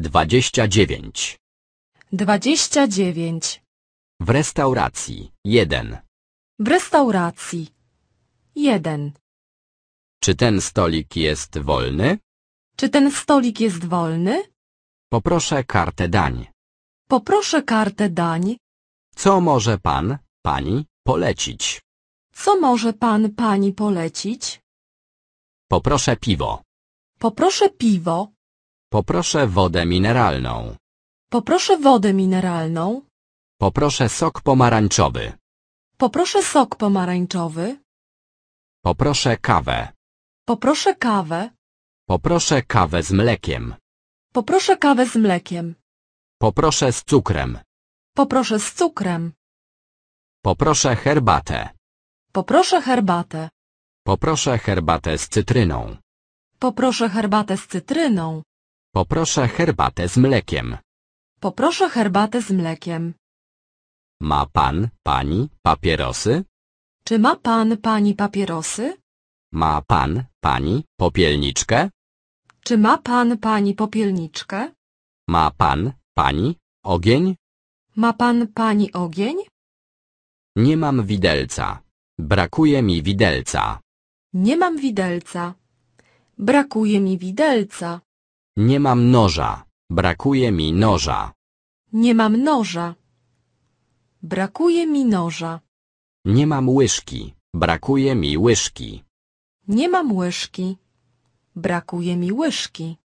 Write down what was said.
Dwadzieścia dziewięć. Dwadzieścia dziewięć. W restauracji. Jeden. W restauracji. Jeden. Czy ten stolik jest wolny? Czy ten stolik jest wolny? Poproszę kartę dań. Poproszę kartę dań. Co może pan, pani polecić? Co może pan, pani polecić? Poproszę piwo. Poproszę piwo. Poproszę wodę mineralną. Poproszę wodę mineralną. Poproszę sok pomarańczowy. Poproszę sok pomarańczowy. Poproszę kawę. Poproszę kawę. Poproszę kawę z mlekiem. Poproszę kawę z mlekiem. Poproszę z cukrem. Poproszę z cukrem. Poproszę herbatę. Poproszę herbatę. Poproszę herbatę z cytryną. Poproszę herbatę z cytryną. Poproszę herbatę z mlekiem. Poproszę herbatę z mlekiem. Ma pan, pani papierosy? Czy ma pan, pani papierosy? Ma pan, pani popielniczkę? Czy ma pan, pani popielniczkę? Ma pan, pani ogień? Ma pan, pani ogień? Nie mam widelca. Brakuje mi widelca. Nie mam widelca. Brakuje mi widelca. Nie mam noża. Brakuje mi noża. Nie mam noża. Brakuje mi noża. Nie mam łyżki. Brakuje mi łyżki. Nie mam łyżki. Brakuje mi łyżki.